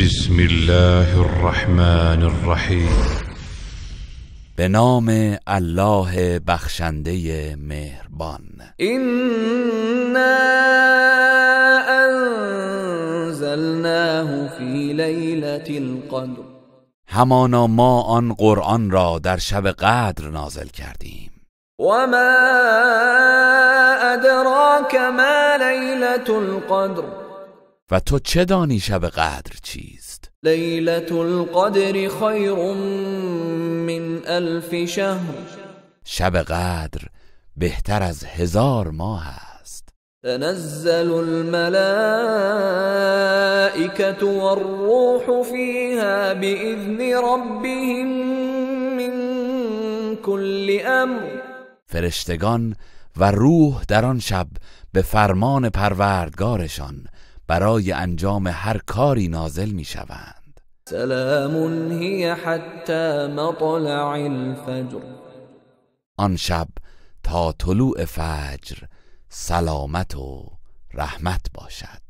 بسم الله الرحمن الرحیم به نام الله بخشنده مهربان اینا انزلناه فی لیلت القدر همانا ما آن قرآن را در شب قدر نازل کردیم و ما ادراک ما لیلت القدر و تو چه دانی شب قدر چیست لیلت القدر خیر من الف شهر شب قدر بهتر از هزار ماه است تنزل الملائکة والروح فيها بإذن ربهم من كل امر فرشتگان و روح در آن شب به فرمان پروردگارشان برای انجام هر کاری نازل می شوند سلام هی حتی مطلع الفجر آن شب تا طلوع فجر سلامت و رحمت باشد